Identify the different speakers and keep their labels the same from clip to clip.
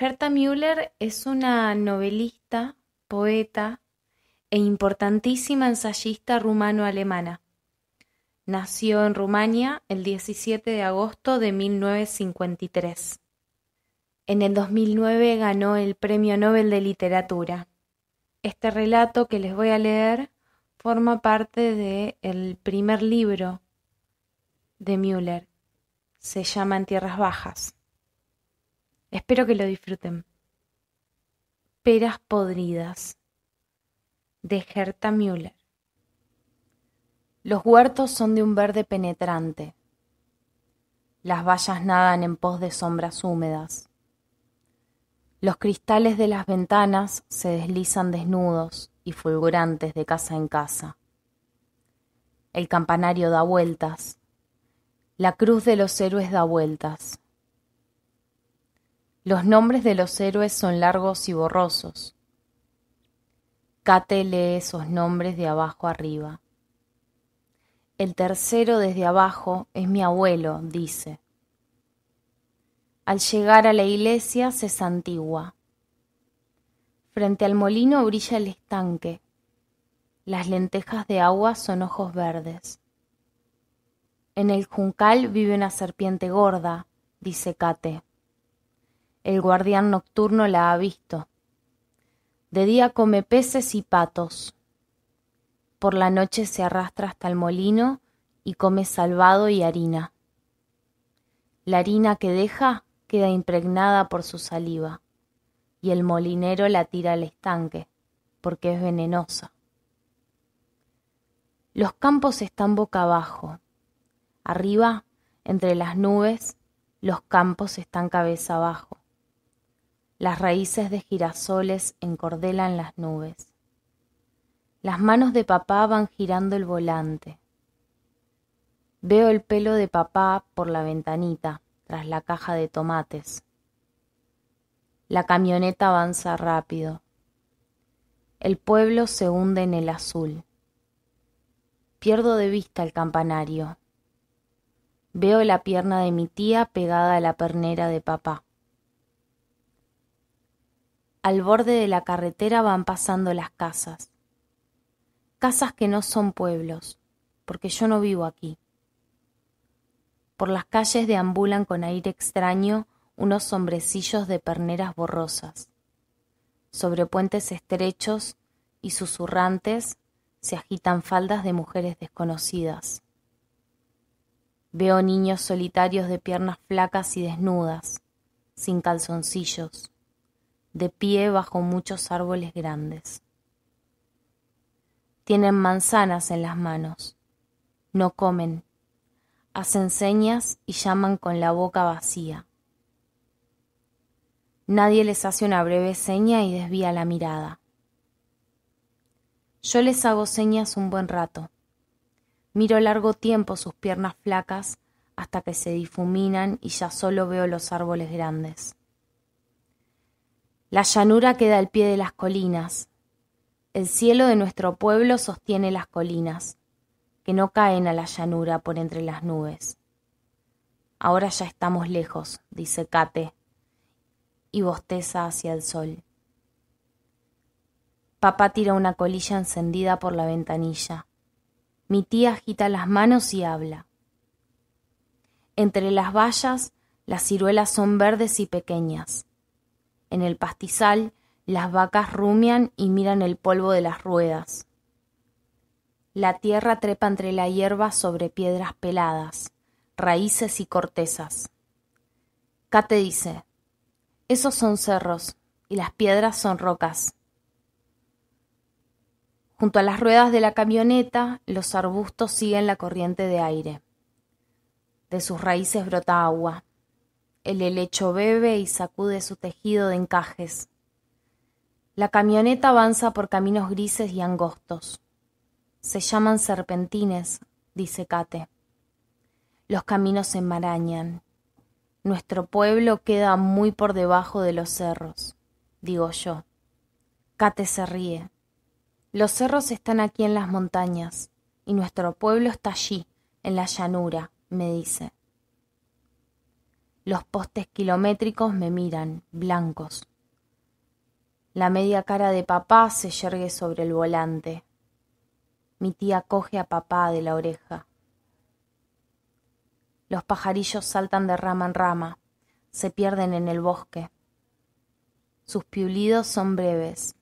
Speaker 1: Herta Müller es una novelista, poeta e importantísima ensayista rumano-alemana. Nació en Rumania el 17 de agosto de 1953. En el 2009 ganó el Premio Nobel de Literatura. Este relato que les voy a leer forma parte del el primer libro de Müller. Se llama En Tierras Bajas. Espero que lo disfruten. Peras podridas de Gerta Müller. Los huertos son de un verde penetrante. Las vallas nadan en pos de sombras húmedas. Los cristales de las ventanas se deslizan desnudos y fulgurantes de casa en casa. El campanario da vueltas. La cruz de los héroes da vueltas. Los nombres de los héroes son largos y borrosos. Kate lee esos nombres de abajo arriba. El tercero desde abajo es mi abuelo, dice. Al llegar a la iglesia se santigua. Frente al molino brilla el estanque. Las lentejas de agua son ojos verdes. En el juncal vive una serpiente gorda, dice Kate el guardián nocturno la ha visto. De día come peces y patos. Por la noche se arrastra hasta el molino y come salvado y harina. La harina que deja queda impregnada por su saliva y el molinero la tira al estanque porque es venenosa. Los campos están boca abajo. Arriba, entre las nubes, los campos están cabeza abajo. Las raíces de girasoles encordelan las nubes. Las manos de papá van girando el volante. Veo el pelo de papá por la ventanita, tras la caja de tomates. La camioneta avanza rápido. El pueblo se hunde en el azul. Pierdo de vista el campanario. Veo la pierna de mi tía pegada a la pernera de papá. Al borde de la carretera van pasando las casas. Casas que no son pueblos, porque yo no vivo aquí. Por las calles deambulan con aire extraño unos sombrecillos de perneras borrosas. Sobre puentes estrechos y susurrantes se agitan faldas de mujeres desconocidas. Veo niños solitarios de piernas flacas y desnudas, sin calzoncillos de pie bajo muchos árboles grandes. Tienen manzanas en las manos, no comen, hacen señas y llaman con la boca vacía. Nadie les hace una breve seña y desvía la mirada. Yo les hago señas un buen rato. Miro largo tiempo sus piernas flacas hasta que se difuminan y ya solo veo los árboles grandes. La llanura queda al pie de las colinas. El cielo de nuestro pueblo sostiene las colinas, que no caen a la llanura por entre las nubes. Ahora ya estamos lejos, dice Kate, y bosteza hacia el sol. Papá tira una colilla encendida por la ventanilla. Mi tía agita las manos y habla. Entre las vallas, las ciruelas son verdes y pequeñas. En el pastizal las vacas rumian y miran el polvo de las ruedas. La tierra trepa entre la hierba sobre piedras peladas, raíces y cortezas. Kate dice, esos son cerros y las piedras son rocas. Junto a las ruedas de la camioneta, los arbustos siguen la corriente de aire. De sus raíces brota agua. El helecho bebe y sacude su tejido de encajes. La camioneta avanza por caminos grises y angostos. Se llaman serpentines, dice Kate. Los caminos se enmarañan. Nuestro pueblo queda muy por debajo de los cerros, digo yo. Kate se ríe. Los cerros están aquí en las montañas, y nuestro pueblo está allí, en la llanura, me dice. Los postes kilométricos me miran, blancos. La media cara de papá se yergue sobre el volante. Mi tía coge a papá de la oreja. Los pajarillos saltan de rama en rama, se pierden en el bosque. Sus piulidos son breves.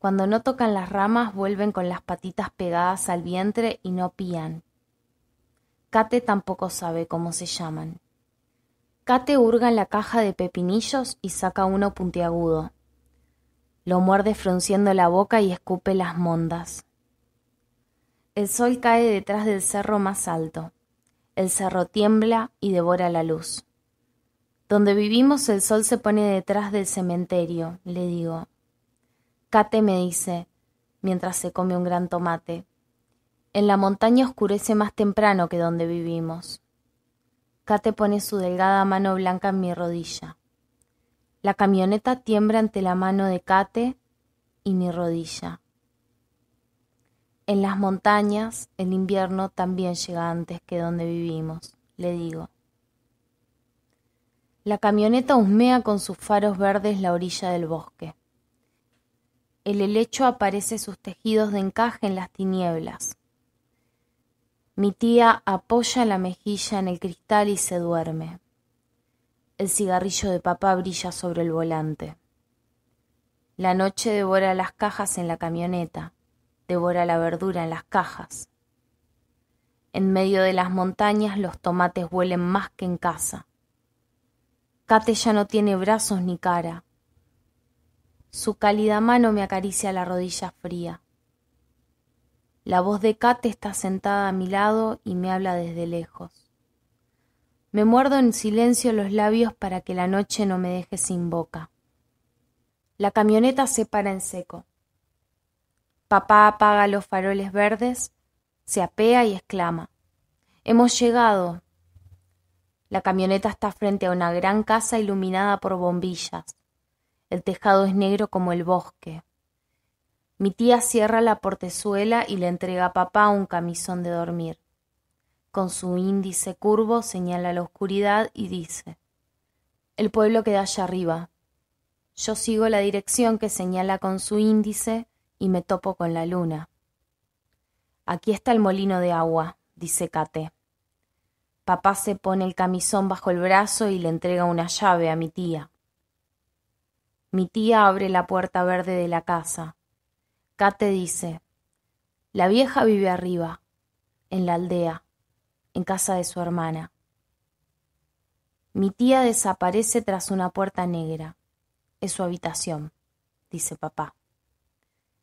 Speaker 1: Cuando no tocan las ramas vuelven con las patitas pegadas al vientre y no pían, Kate tampoco sabe cómo se llaman. Kate hurga en la caja de pepinillos y saca uno puntiagudo. Lo muerde frunciendo la boca y escupe las mondas. El sol cae detrás del cerro más alto. El cerro tiembla y devora la luz. Donde vivimos el sol se pone detrás del cementerio, le digo. Kate me dice, mientras se come un gran tomate. En la montaña oscurece más temprano que donde vivimos. Kate pone su delgada mano blanca en mi rodilla. La camioneta tiembla ante la mano de Kate y mi rodilla. En las montañas el invierno también llega antes que donde vivimos, le digo. La camioneta husmea con sus faros verdes la orilla del bosque. El helecho aparece sus tejidos de encaje en las tinieblas. Mi tía apoya la mejilla en el cristal y se duerme. El cigarrillo de papá brilla sobre el volante. La noche devora las cajas en la camioneta, devora la verdura en las cajas. En medio de las montañas los tomates huelen más que en casa. Kate ya no tiene brazos ni cara. Su cálida mano me acaricia la rodilla fría. La voz de Kate está sentada a mi lado y me habla desde lejos. Me muerdo en silencio los labios para que la noche no me deje sin boca. La camioneta se para en seco. Papá apaga los faroles verdes, se apea y exclama. Hemos llegado. La camioneta está frente a una gran casa iluminada por bombillas. El tejado es negro como el bosque. Mi tía cierra la portezuela y le entrega a papá un camisón de dormir. Con su índice curvo señala la oscuridad y dice, El pueblo queda allá arriba. Yo sigo la dirección que señala con su índice y me topo con la luna. Aquí está el molino de agua, dice Kate. Papá se pone el camisón bajo el brazo y le entrega una llave a mi tía. Mi tía abre la puerta verde de la casa. Kate dice, la vieja vive arriba, en la aldea, en casa de su hermana. Mi tía desaparece tras una puerta negra. Es su habitación, dice papá.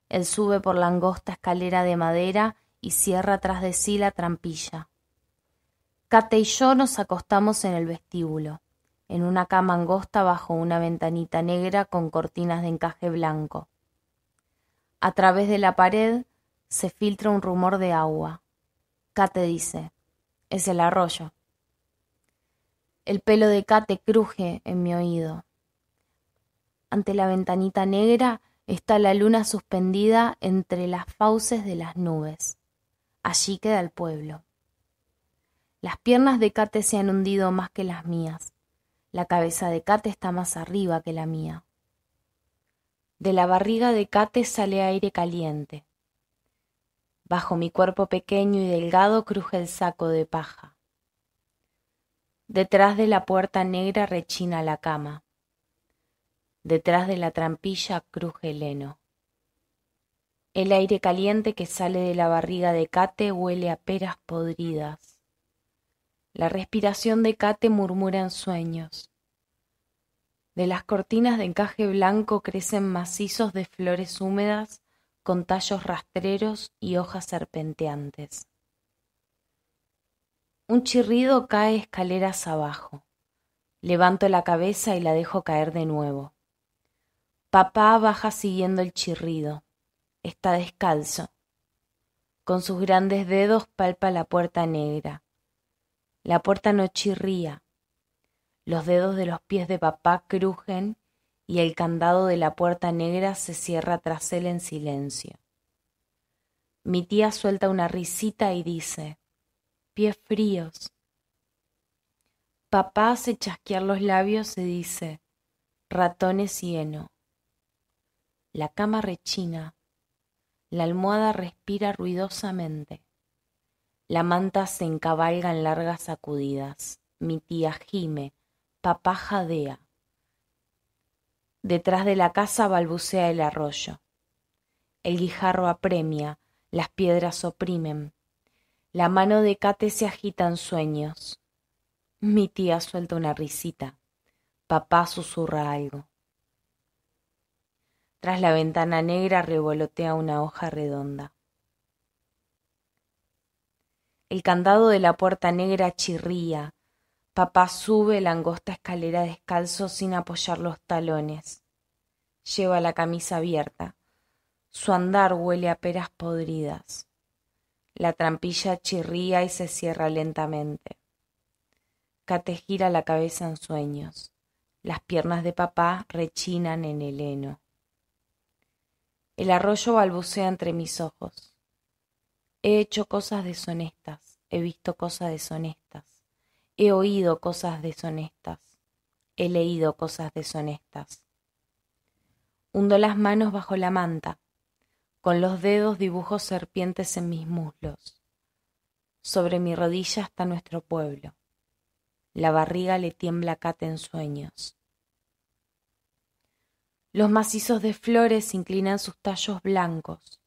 Speaker 1: Él sube por la angosta escalera de madera y cierra tras de sí la trampilla. Kate y yo nos acostamos en el vestíbulo, en una cama angosta bajo una ventanita negra con cortinas de encaje blanco. A través de la pared se filtra un rumor de agua. Kate dice, es el arroyo. El pelo de Kate cruje en mi oído. Ante la ventanita negra está la luna suspendida entre las fauces de las nubes. Allí queda el pueblo. Las piernas de Kate se han hundido más que las mías. La cabeza de Kate está más arriba que la mía. De la barriga de Kate sale aire caliente. Bajo mi cuerpo pequeño y delgado cruje el saco de paja. Detrás de la puerta negra rechina la cama. Detrás de la trampilla cruje el heno. El aire caliente que sale de la barriga de Kate huele a peras podridas. La respiración de Kate murmura en sueños. De las cortinas de encaje blanco crecen macizos de flores húmedas con tallos rastreros y hojas serpenteantes. Un chirrido cae escaleras abajo. Levanto la cabeza y la dejo caer de nuevo. Papá baja siguiendo el chirrido. Está descalzo. Con sus grandes dedos palpa la puerta negra. La puerta no chirría, los dedos de los pies de papá crujen y el candado de la puerta negra se cierra tras él en silencio. Mi tía suelta una risita y dice, pies fríos. Papá hace chasquear los labios y dice, ratones y La cama rechina, la almohada respira ruidosamente, la manta se encabalga en largas sacudidas, mi tía gime, papá jadea. Detrás de la casa balbucea el arroyo. El guijarro apremia, las piedras oprimen. La mano de Cate se agita en sueños. Mi tía suelta una risita. Papá susurra algo. Tras la ventana negra revolotea una hoja redonda. El candado de la puerta negra chirría, Papá sube la angosta escalera descalzo sin apoyar los talones. Lleva la camisa abierta. Su andar huele a peras podridas. La trampilla chirría y se cierra lentamente. Cate gira la cabeza en sueños. Las piernas de papá rechinan en el heno. El arroyo balbucea entre mis ojos. He hecho cosas deshonestas, he visto cosas deshonestas. He oído cosas deshonestas, he leído cosas deshonestas. Hundo las manos bajo la manta, con los dedos dibujo serpientes en mis muslos. Sobre mi rodilla está nuestro pueblo. La barriga le tiembla cate en sueños. Los macizos de flores inclinan sus tallos blancos.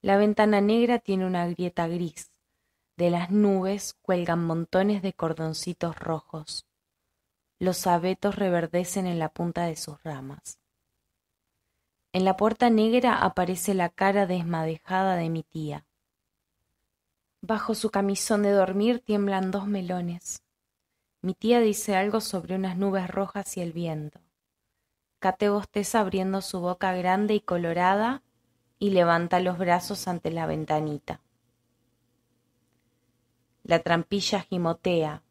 Speaker 1: La ventana negra tiene una grieta gris. De las nubes cuelgan montones de cordoncitos rojos. Los abetos reverdecen en la punta de sus ramas. En la puerta negra aparece la cara desmadejada de mi tía. Bajo su camisón de dormir tiemblan dos melones. Mi tía dice algo sobre unas nubes rojas y el viento. Cate bosteza abriendo su boca grande y colorada y levanta los brazos ante la ventanita la trampilla gimotea.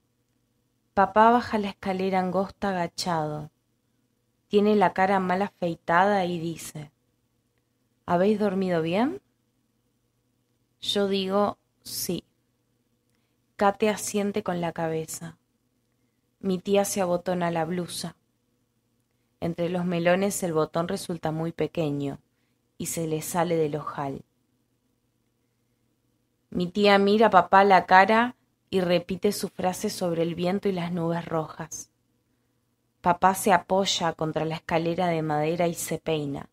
Speaker 1: Papá baja la escalera angosta agachado. Tiene la cara mal afeitada y dice, ¿Habéis dormido bien? Yo digo, sí. Kate asiente con la cabeza. Mi tía se abotona la blusa. Entre los melones el botón resulta muy pequeño y se le sale del ojal. Mi tía mira a papá la cara y repite su frase sobre el viento y las nubes rojas. Papá se apoya contra la escalera de madera y se peina.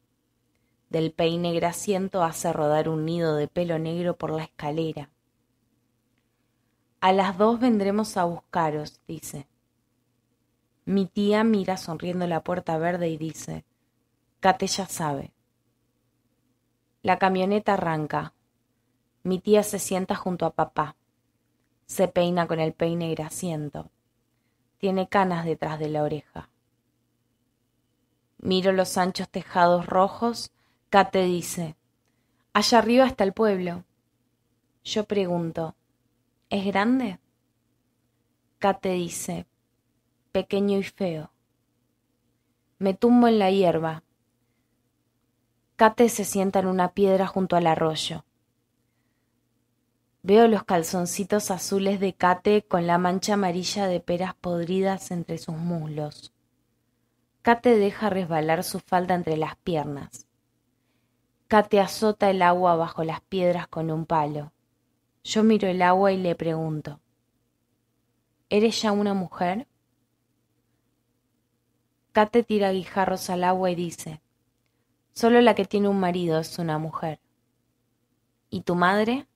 Speaker 1: Del peine grasiento hace rodar un nido de pelo negro por la escalera. A las dos vendremos a buscaros, dice. Mi tía mira sonriendo la puerta verde y dice, Cate ya sabe. La camioneta arranca, mi tía se sienta junto a papá. Se peina con el peine grasiento. Tiene canas detrás de la oreja. Miro los anchos tejados rojos. Kate dice, Allá arriba está el pueblo. Yo pregunto, ¿es grande? Kate dice, pequeño y feo. Me tumbo en la hierba. Kate se sienta en una piedra junto al arroyo. Veo los calzoncitos azules de Kate con la mancha amarilla de peras podridas entre sus muslos. Kate deja resbalar su falda entre las piernas. Kate azota el agua bajo las piedras con un palo. Yo miro el agua y le pregunto, ¿Eres ya una mujer? Kate tira guijarros al agua y dice, Solo la que tiene un marido es una mujer. ¿Y tu madre?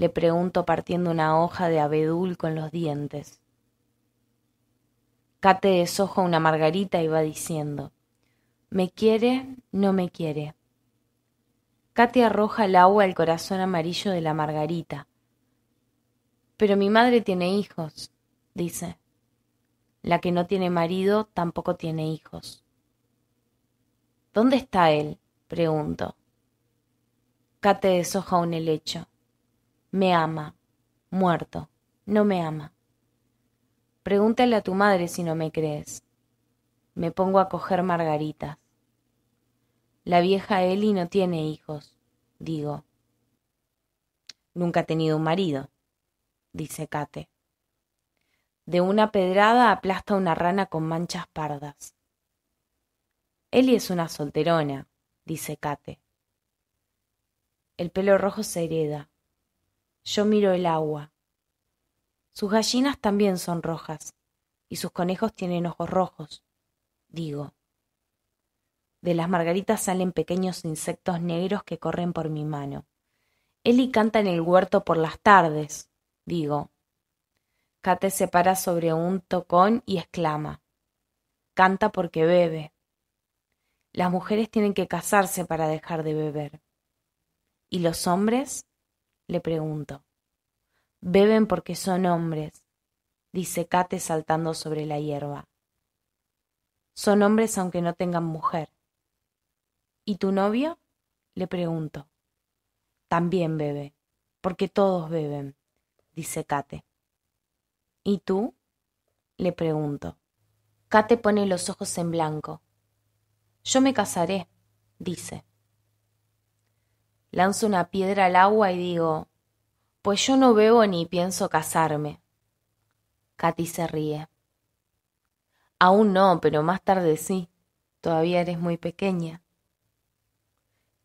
Speaker 1: le pregunto partiendo una hoja de abedul con los dientes. Kate deshoja una margarita y va diciendo, ¿me quiere? ¿No me quiere? Kate arroja el agua al corazón amarillo de la margarita. Pero mi madre tiene hijos, dice. La que no tiene marido tampoco tiene hijos. ¿Dónde está él? pregunto. Kate deshoja un helecho. Me ama. Muerto. No me ama. Pregúntale a tu madre si no me crees. Me pongo a coger margaritas. La vieja Eli no tiene hijos, digo. Nunca ha tenido un marido, dice Kate. De una pedrada aplasta una rana con manchas pardas. Eli es una solterona, dice Kate. El pelo rojo se hereda, yo miro el agua. Sus gallinas también son rojas, y sus conejos tienen ojos rojos, digo. De las margaritas salen pequeños insectos negros que corren por mi mano. Eli canta en el huerto por las tardes, digo. Kate se para sobre un tocón y exclama. Canta porque bebe. Las mujeres tienen que casarse para dejar de beber. ¿Y los hombres? le pregunto. Beben porque son hombres, dice Kate saltando sobre la hierba. Son hombres aunque no tengan mujer. ¿Y tu novio? le pregunto. También bebe, porque todos beben, dice Kate. ¿Y tú? le pregunto. Kate pone los ojos en blanco. Yo me casaré, dice lanzo una piedra al agua y digo, pues yo no veo ni pienso casarme. Katy se ríe. Aún no, pero más tarde sí. Todavía eres muy pequeña.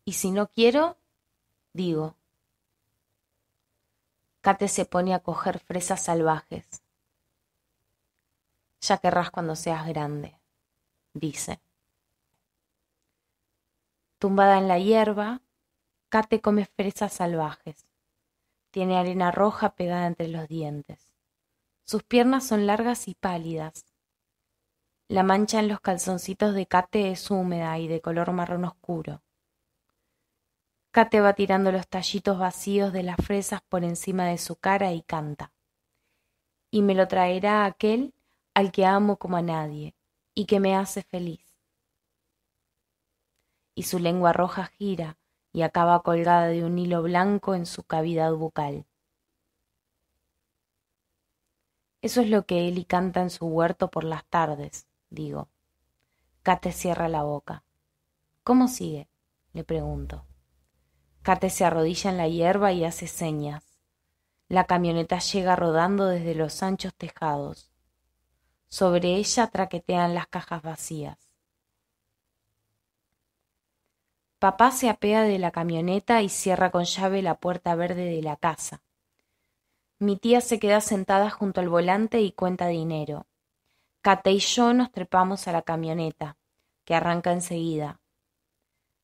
Speaker 1: Y si no quiero, digo. Katy se pone a coger fresas salvajes. Ya querrás cuando seas grande, dice. Tumbada en la hierba, Kate come fresas salvajes. Tiene arena roja pegada entre los dientes. Sus piernas son largas y pálidas. La mancha en los calzoncitos de Kate es húmeda y de color marrón oscuro. Kate va tirando los tallitos vacíos de las fresas por encima de su cara y canta. Y me lo traerá aquel al que amo como a nadie y que me hace feliz. Y su lengua roja gira y acaba colgada de un hilo blanco en su cavidad bucal. Eso es lo que Eli canta en su huerto por las tardes, digo. Kate cierra la boca. ¿Cómo sigue? le pregunto. Kate se arrodilla en la hierba y hace señas. La camioneta llega rodando desde los anchos tejados. Sobre ella traquetean las cajas vacías. papá se apea de la camioneta y cierra con llave la puerta verde de la casa. Mi tía se queda sentada junto al volante y cuenta dinero. Kate y yo nos trepamos a la camioneta, que arranca enseguida.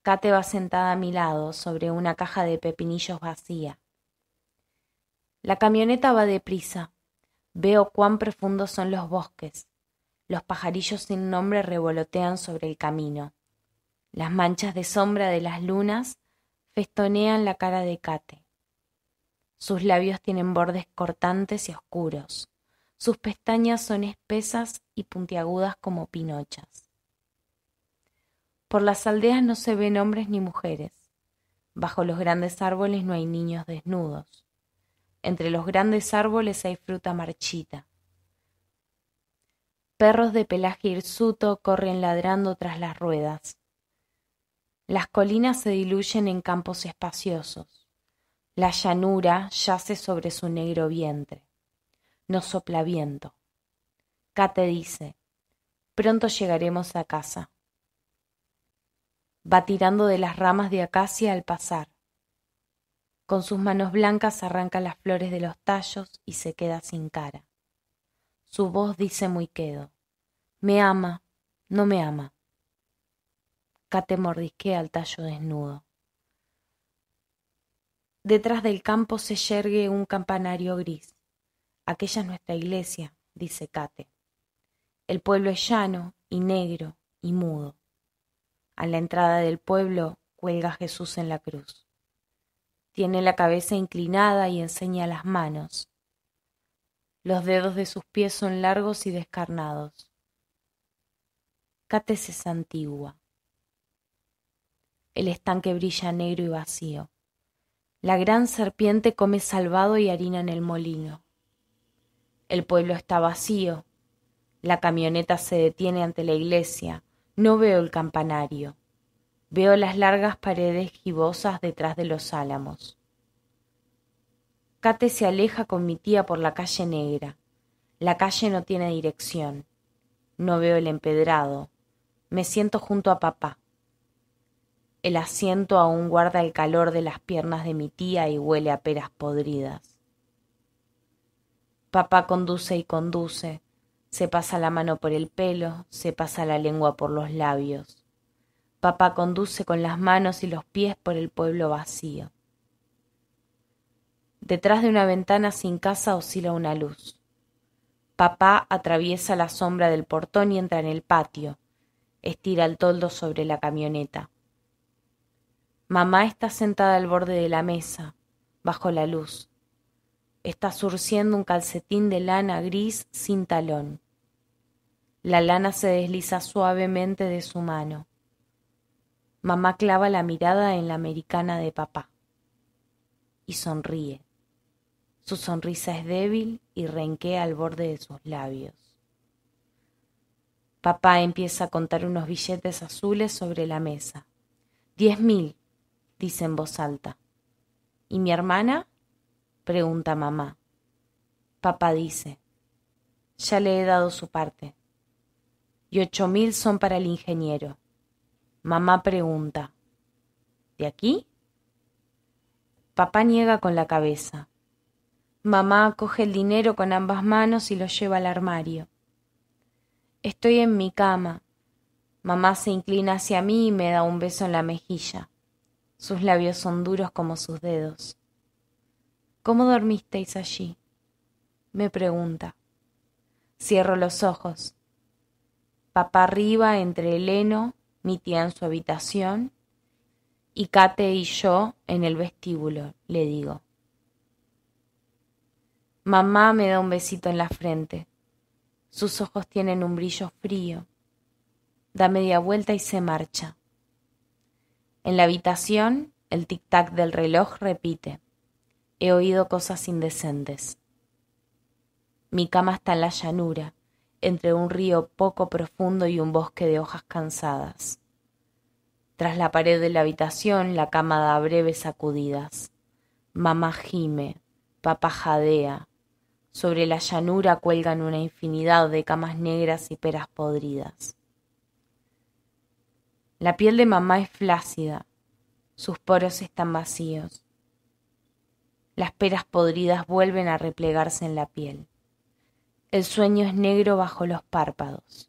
Speaker 1: Kate va sentada a mi lado sobre una caja de pepinillos vacía. La camioneta va deprisa. Veo cuán profundos son los bosques. Los pajarillos sin nombre revolotean sobre el camino. Las manchas de sombra de las lunas festonean la cara de Kate. Sus labios tienen bordes cortantes y oscuros. Sus pestañas son espesas y puntiagudas como pinochas. Por las aldeas no se ven hombres ni mujeres. Bajo los grandes árboles no hay niños desnudos. Entre los grandes árboles hay fruta marchita. Perros de pelaje hirsuto corren ladrando tras las ruedas. Las colinas se diluyen en campos espaciosos. La llanura yace sobre su negro vientre. No sopla viento. Kate dice, pronto llegaremos a casa. Va tirando de las ramas de acacia al pasar. Con sus manos blancas arranca las flores de los tallos y se queda sin cara. Su voz dice muy quedo, me ama, no me ama. Cate mordisquea el tallo desnudo. Detrás del campo se yergue un campanario gris. Aquella es nuestra iglesia, dice Cate. El pueblo es llano y negro y mudo. A la entrada del pueblo cuelga Jesús en la cruz. Tiene la cabeza inclinada y enseña las manos. Los dedos de sus pies son largos y descarnados. Cate se santigua el estanque brilla negro y vacío. La gran serpiente come salvado y harina en el molino. El pueblo está vacío. La camioneta se detiene ante la iglesia. No veo el campanario. Veo las largas paredes gibosas detrás de los álamos. Kate se aleja con mi tía por la calle negra. La calle no tiene dirección. No veo el empedrado. Me siento junto a papá. El asiento aún guarda el calor de las piernas de mi tía y huele a peras podridas. Papá conduce y conduce, se pasa la mano por el pelo, se pasa la lengua por los labios. Papá conduce con las manos y los pies por el pueblo vacío. Detrás de una ventana sin casa oscila una luz. Papá atraviesa la sombra del portón y entra en el patio. Estira el toldo sobre la camioneta. Mamá está sentada al borde de la mesa, bajo la luz. Está surciendo un calcetín de lana gris sin talón. La lana se desliza suavemente de su mano. Mamá clava la mirada en la americana de papá y sonríe. Su sonrisa es débil y renquea al borde de sus labios. Papá empieza a contar unos billetes azules sobre la mesa. Diez mil, dice en voz alta. ¿Y mi hermana? pregunta mamá. Papá dice, ya le he dado su parte. Y ocho mil son para el ingeniero. Mamá pregunta, ¿de aquí? Papá niega con la cabeza. Mamá coge el dinero con ambas manos y lo lleva al armario. Estoy en mi cama. Mamá se inclina hacia mí y me da un beso en la mejilla. Sus labios son duros como sus dedos. ¿Cómo dormisteis allí? me pregunta. Cierro los ojos. Papá arriba entre el heno, mi tía en su habitación, y Kate y yo en el vestíbulo, le digo. Mamá me da un besito en la frente. Sus ojos tienen un brillo frío. Da media vuelta y se marcha. En la habitación, el tic-tac del reloj repite. He oído cosas indecentes. Mi cama está en la llanura, entre un río poco profundo y un bosque de hojas cansadas. Tras la pared de la habitación, la cama da breves sacudidas. Mamá gime, papá jadea. Sobre la llanura cuelgan una infinidad de camas negras y peras podridas. La piel de mamá es flácida, sus poros están vacíos. Las peras podridas vuelven a replegarse en la piel. El sueño es negro bajo los párpados.